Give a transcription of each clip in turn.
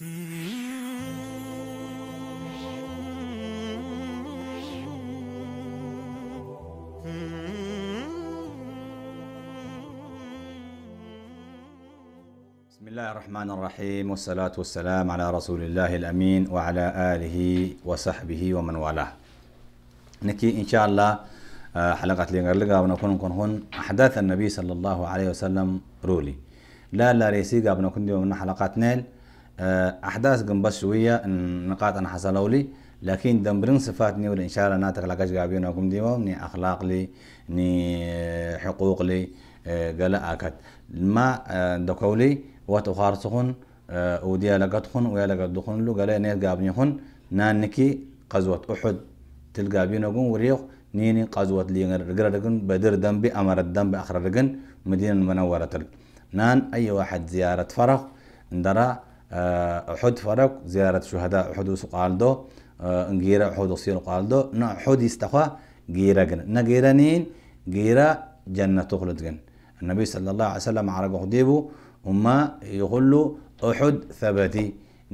بسم الله الرحمن الرحيم والصلاة والسلام على رسول الله الأمين وعلى آله وصحبه ومن والاه نكي إن شاء الله حلقة لغرلقة ونكون نكون هون أحداث النبي صلى الله عليه وسلم رولي لا لا ريسيقة بنكون دي من حلقات نيل آه، احداث قنبس شويه نقاط انا حصلوا لي لكن دمبرين صفاتني ولا ان شاء الله ناتك لقاش قابين اكم ديما ني اخلاق لي ني حقوق لي آه، قال أكاد ما آه، دكولي وتخارسخن وديا لقتخن ويا لقدخن لو قلا نيت خن نانكي قزوة احد تلقى بينكم وريق نيني قزوة ليغرقن بدر بامر الدم باخر اخرقن مدينة المنورة تل نان اي واحد زيارة فرق درا آه، أحد فرق زيارة شهداء أحد وسقالدو آه، نجيرة أحد وصير دو نا أحد يستخوا جيرة جن نا جيرة نين غيرة جنة تخلد جن النبي صلى الله عليه وسلم عرق خديبو أما يقولوا أحد ثبتي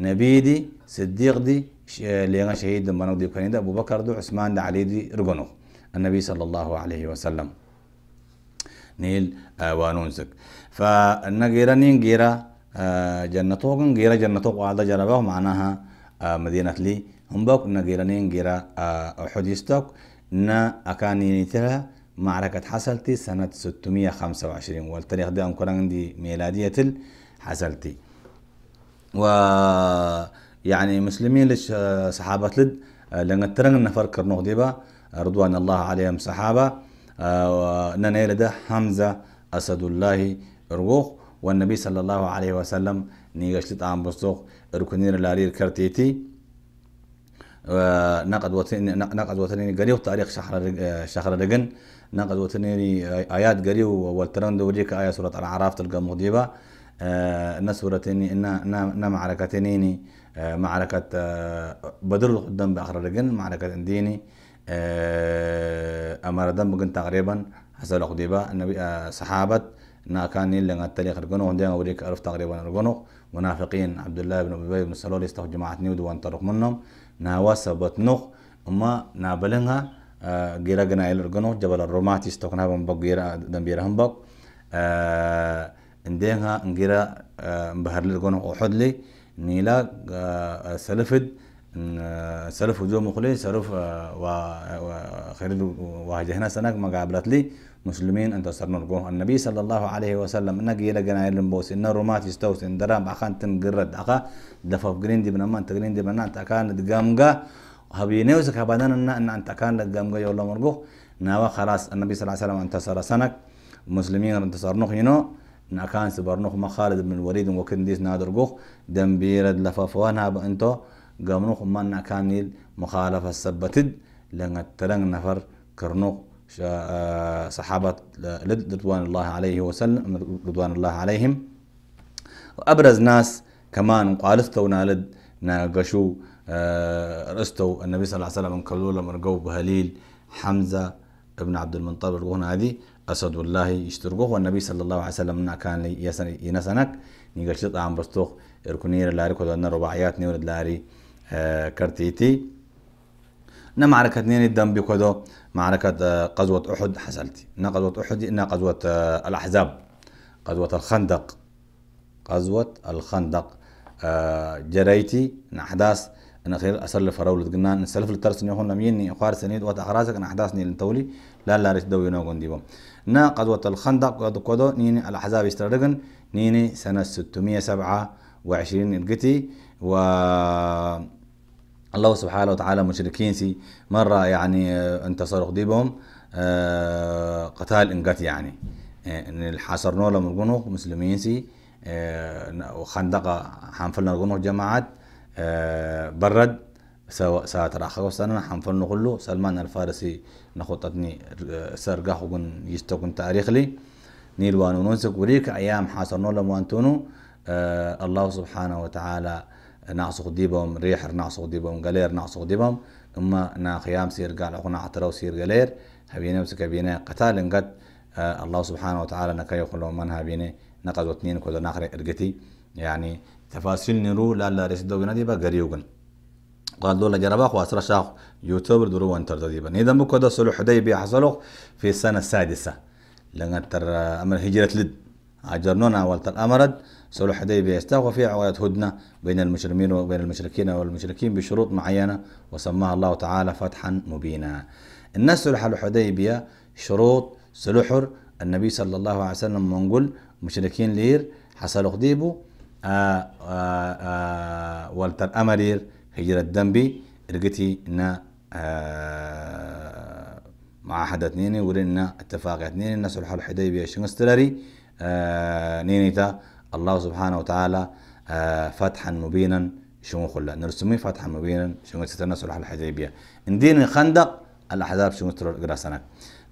نبيدي صديق دي آه، لينا شهيد من نقديب كان أبو بكر دو عثمان دا علي دي رجنو النبي صلى الله عليه وسلم نيل آه وانونزك فنجيرة نين جيرة آه، جنة توقن غيرة جنة توق وعلا جربه معناها آه، مدينة لي هم بوك نا غيرانين غيرة آه، حديثتك نا أكاني نتلها معركة حصلتي سنة 625 والتاريخ ده أمكن عندي ميلادية حصلتي و يعني مسلمين لش صحابة لد لأن ترن النفر كرنوخ ديبا رضوان الله عليهم صحابة نانيل ده حمزة أسد الله رغوخ والنبي صلى الله عليه وسلم نيجش لطعام بسوق ركنين لارير كرتيتي آه، نقد وتن نقد وتني قريو تاريخ شهر آه، شهر رجن نقد وتني آيات قريو والترند دوريك آية سورة الأعراف تلقى مغضبة آه، نسورتني إن إن معركتنيني معركة بدر قدام بآخر رجن معركة انديني أمر دم تقريبا حسب الأقدبة النبي صحابة ناكان اللي غتلي خرجنو هندي وريك ألف تقريبا ارجنو منافقين عبد الله بن ابي بن سلول يستخدم جماعه نيود وان طرق منهم ناوا سبت نخ اما نابلنها آه جيرا جنا ارجنو جبل الرومات يستخدمها بن بغيرا دم هم بق آه انديها انجيرا آه مبهر لي ارجنو احد لي نيلا آه سلفد سلف وجو مخلي سلف آه، وخير آه، واجهنا سنك مقابلت لي مسلمين أنت صرنا رجوه النبي صلى الله عليه وسلم إنك يلا جنا يلم بوس إن الرومات يستوس إن درام أخان تنقرد أخا دفع جرين دي بنما أنت جرين دي بنما أنت أكان دجامجا هبينيوس كبدان أن أن أنت أكان دجامجا يلا مرجوه نوا خلاص النبي صلى الله عليه وسلم أنت انتصر سنك مسلمين أنت انتصرنا خينو أكان سبرنوخ ما مخالد بن الوليد وكنديس نادر نادرجوه دم بيرد لفافوانها بأنتو قمنو خمانا كانيل مخالفة سبتد لن تلن نفر كرنو آه، صحابة رضوان الله عليه وسلم رضوان الله عليهم وأبرز ناس كمان قالستونا لد ناقشو آه، رستو النبي صلى الله عليه وسلم كلو لما رقوا بهليل حمزة ابن عبد المنطلب رقونا هذه أسد الله يشترقوه والنبي صلى الله عليه وسلم نا كان ينسنك نيقشت عم بستوخ إركنير لاري كدونا رباعيات نورد لاري كرتيتي نا معركة نين الدم بكدو معركة قزوة آه، أحد حصلتي نا قزوة أحد نا قزوة آه، الأحزاب قزوة الخندق قزوة الخندق آه، جريتي نا أحداث أنا خير أسر لفراولة قلنا نسلف الترس يكون لم يني أخار سنيد وتحراسك أنا نيل لنتولي لا لا ريش دو ينو قنديبو نا قزوة الخندق قد قدو نيني الأحزاب يسترقن نيني سنة 627 القتي و الله سبحانه وتعالى مشركين سي مرة يعني آه، انتصر ديبهم اه قتال انقت يعني آه، ان الحصرنا لهم القنوخ مسلمين سي اه وخندقة حنفلنا القنوخ جماعات اه برد سواء ساتر اخر سنة حنفلنا كله سلمان الفارسي نخطتني آه، سرقه وقن يستقن تاريخ لي نيل وانونسك وريك ايام حاصرنا لهم وانتونو الله سبحانه وتعالى نعصق ديبهم ريح نعصق ديبهم قلير نعصق ديبهم نما نا خيام سير قال اخونا عطرو سير قلير هبينا مسك بينا قتال قد آه الله سبحانه وتعالى نكا يخلو من هبينا نقد واتنين كذا ناخر إرقتي يعني تفاصيل نرو لا لا رسدو بنا ديبا قريوغن قال دولا جربا خو وأسرى شاخ يوتيوبر درو وانتر ديبا نيدا مكو دا صلح حديبي حصلوخ في السنة السادسة لأن ترى آه، أمر هجرة لد أجرنون ولت أمرد صلح حدي استغوى فيها عقدة هدنة بين المشرمين وبين المشركين والمشركين بشروط معينة وسماها الله تعالى فتحا مبينا الناس حدي الحديبية شروط سلحر النبي صلى الله عليه وسلم منقول مشركين لير حصلوا خديبو آه، آه، آه، ولت أمرير هجرة دنبي رقتي مع معاهدة اثنين ورنا اتفاق اثنين الناس صلح الحديبية استلري آه، نينيتا الله سبحانه وتعالى آه، فتحا مبينا شنو خلا نرسمي فتحا مبينا شنو ستنا صلح الحديبية ندين الخندق الأحزاب شنو ترى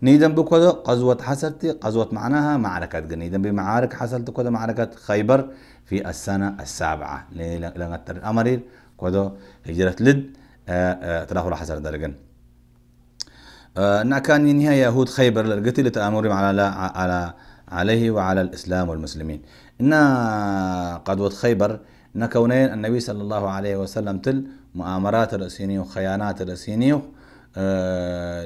نيدن بكذا قزوة حسلتي قزوة معناها معركة نيدن بمعارك حصلت كذا معركة خيبر في السنة السابعة لأن الأمرير كذا هجرة لد آه، تلاحظ حسل درجن نا كان ينهي يهود خيبر لقتل تأمرهم على على عليه وعلى الإسلام والمسلمين إن قد خيبر كونين النبي صلى الله عليه وسلم تل مؤامرات الرسيني وخيانات الرسيني آه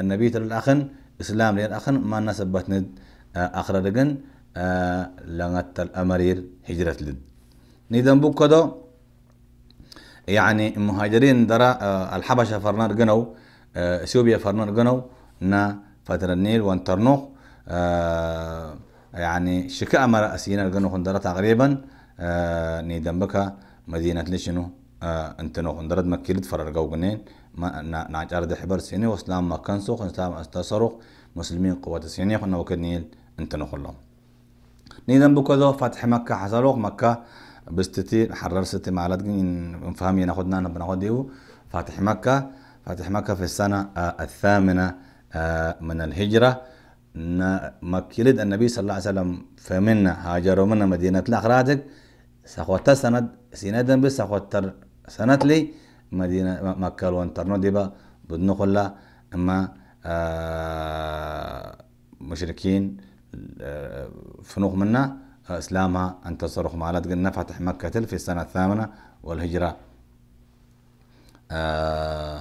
النبي تل الأخن إسلام لي الأخن ما نسبت ند آه، آخر دقن آه لغت الأمرير هجرة لد نيدن بكدو يعني المهاجرين درا آه الحبشة فرنار جنو آه فرنار جنو نا فترة النيل وانترنوخ آه، يعني شكا أمر أسينا لقنو خندرة تقريبا آه، نيدن بكا مدينة لشنو آه، أنت نو خندرة مكيلت فررقو قنين ما نعجار دي حبر سيني واسلام ما كنسوخ اسلام استصرخ مسلمين قوات سيني خنا وكنيل أنت نو خلهم نيدن بكا ذو فتح مكة حصلوخ مكة بستتي حرر ستي معلات فهمي ناخدنا بناخد ديو فاتح مكة فاتح مكة في السنة الثامنة من الهجرة نا مكيلد النبي صلى الله عليه وسلم فمنا هاجروا منا مدينة الأخراتك سخوتا سند سندا بس سند لي مدينة مكة وانترنو ديبا بدنو خلا أما آه مشركين آه، فنوخ منا إسلامها أن تصرخ مالات قلنا فتح مكة في السنة الثامنة والهجرة آه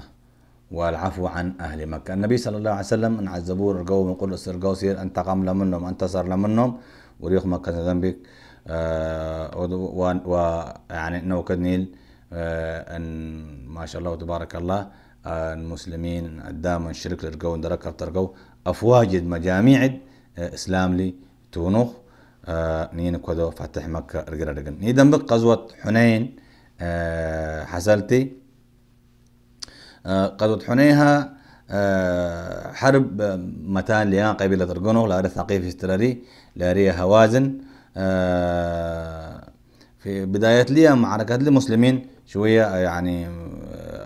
والعفو عن أهل مكة النبي صلى الله عليه وسلم إن عزبور رجعوا من قدس رجعوا سير أنت لمنهم منهم انتصر لمنهم وريخ مكة ذنبك آه، ويعني إنه كدنيل نيل آه، أن ما شاء الله تبارك الله آه، المسلمين قدام الشرك لرجعوا اندرك ترجو أفواجد مجاميع إسلام لي تونخ نين كودو فتح مكة رجل رجل نيدن بقى غزوة حنين حصلتي قضت حنيها آه، حرب متان ليان قبيلة أرجونو لاري ثقيف استراري لاري هوازن آه، في بداية ليا معركة المسلمين شوية آه، يعني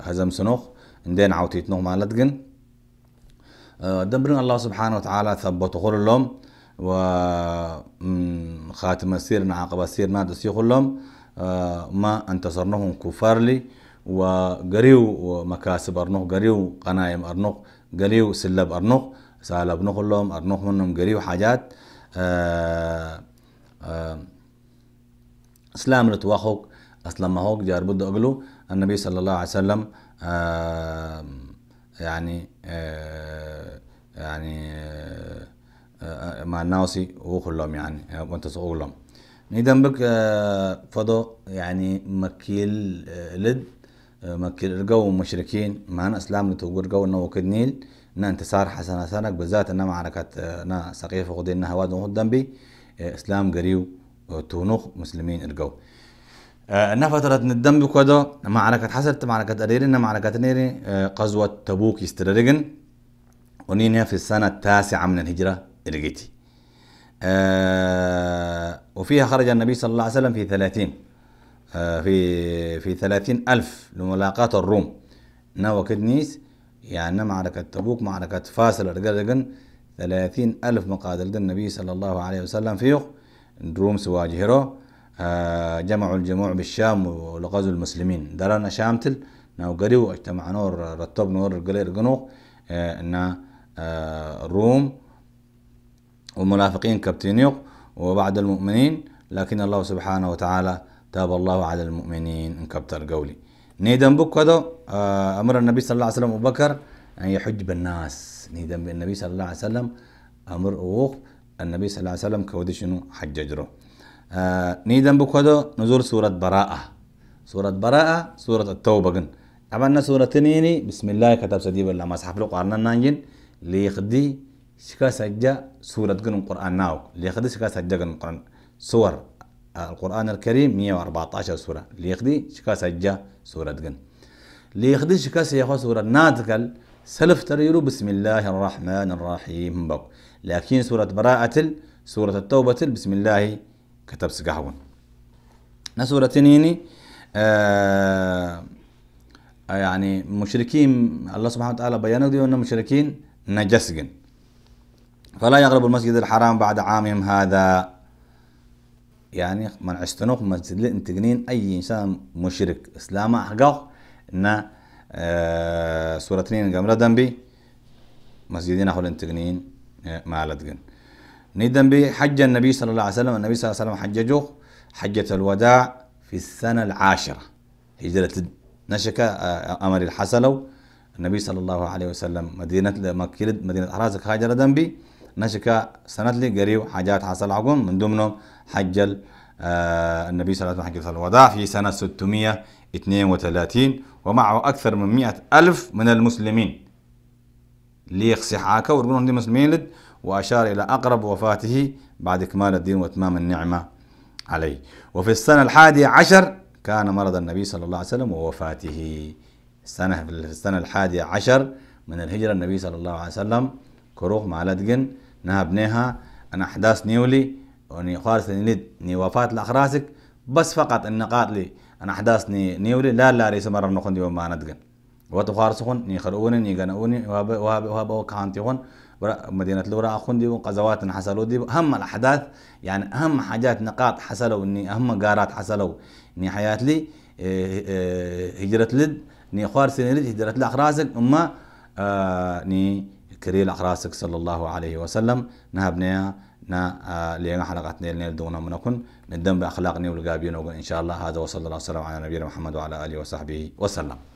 هزم سنوخ اندين عوتي تنوخ مالتقن دبرنا الله سبحانه وتعالى ثبت و وخاتم السير عقب السير ما دسي ما انتصرناهم كفار لي وقريو مكاسب أرنوخ قريو قنايم أرنوخ قريو سلب أرنوخ سالب أرنوخ لهم أرنوخ منهم قريو حاجات آه آه اسلام رتواخوك اسلم هوك جار بده اقلو النبي صلى الله عليه وسلم آه يعني آه يعني آه, مع الناسي وخلهم يعني وانت صغلهم نيدن بك آه فضو يعني مكيل آه لد جو مشركين معنا اسلام لتوجر جو انه نيل نا انتصار حسن سنك بالذات ان معركة آه، نا سقيفة غدين انها واد دنبي آه، اسلام قريو آه، تونوخ مسلمين الجو انا فترة ندم كده معركة حسرت معركة اريرين معركة نيري قزوة تبوك يستررجن ونينيا في السنة التاسعة من الهجرة ارجيتي وفيها خرج النبي صلى الله عليه وسلم في ثلاثين آه، في في ثلاثين ألف لملاقاة الروم نوى كدنيس يعني معركة تبوك معركة فاصل رجلجن ثلاثين ألف مقاتل النبي صلى الله عليه وسلم فيه روم سواجهرو آه، جمعوا الجموع بالشام ولغزوا المسلمين درنا شامتل ناو قريو اجتمع نور رتب نور قلير قنوق نا آه، الروم والمنافقين كابتينيوق وبعد المؤمنين لكن الله سبحانه وتعالى تاب الله على المؤمنين إن كبتر قولي نيدن بك هذا آه، أمر النبي صلى الله عليه وسلم وبكر بكر أن يحج بالناس نيدن بالنبي صلى الله عليه وسلم أمر أوخ النبي صلى الله عليه وسلم كودي شنو حج جره آه، نيدن بك هذا نزول سورة براءة سورة براءة سورة التوبة جن عملنا سورة تنيني بسم الله كتاب سديب الله ما سحب له قارنا نانجين ليخدي شكا سجا سورة جن القرآن ناوك ليخدي شكا سجا جن القرآن سور القرآن الكريم 114 سورة ليخدي شكا سجا سورة جن ليخدي شكا سيخو سورة نادكال سلف تريرو بسم الله الرحمن الرحيم بق لكن سورة براءة سورة التوبة بسم الله كتب سقحون نسورة نيني آه يعني مشركين الله سبحانه وتعالى بيانا دي ان مشركين نجسجن فلا يغرب المسجد الحرام بعد عامهم هذا يعني من عشتنوخ مسجد انتجنين اي انسان مشرك اسلام احقاق ان آه نين جملة دنبي مسجدين اخو الانتجنين آه، ما لدقن ندن بي حج النبي صلى الله عليه وسلم النبي صلى الله عليه وسلم حججوه حجة الوداع في السنة العاشرة هجرة نشك آه، آه، أمر الحسلو النبي صلى الله عليه وسلم مدينة مكيلد مدينة أحرازك هاجر دنبي نشكا سند لي حاجات حصل عقوم من ضمنهم حج آه النبي صلى الله عليه وسلم حج الوداع في سنة 632 ومعه أكثر من مئة ألف من المسلمين ليخ سحاكا وربنهم دي مسلمين لد وأشار إلى أقرب وفاته بعد إكمال الدين وإتمام النعمة عليه وفي السنة الحادية عشر كان مرض النبي صلى الله عليه وسلم ووفاته السنة في السنة الحادية عشر من الهجرة النبي صلى الله عليه وسلم كروخ معلد جن نها بنيها أنا أحداث نيولي وني خالص نيد ني وفاة الأخراسك بس فقط أن لي أنا أحداث ني نيولي لا لا ريس مرة نخون ديو معلد جن واتو خارسخون ني خرؤوني ني جنؤوني وهاب وهاب وهاب وكانتيخون مدينة لورا أخون ديو قزوات حصلوا ديو أهم الأحداث يعني أهم حاجات نقاط حصلوا إني أهم قارات حصلوا إني حياتلي لي آه، آه، هجرة لد ني خوار سنين هجرة لأخراسك أما آه ني كريل أخراسك صلى الله عليه وسلم نهبنا نا آه، لينا حلقتنا لنا دونا منكن ندم بأخلاقنا والقابين إن شاء الله هذا وصلى الله وسلم على نبينا محمد وعلى آله وصحبه وسلم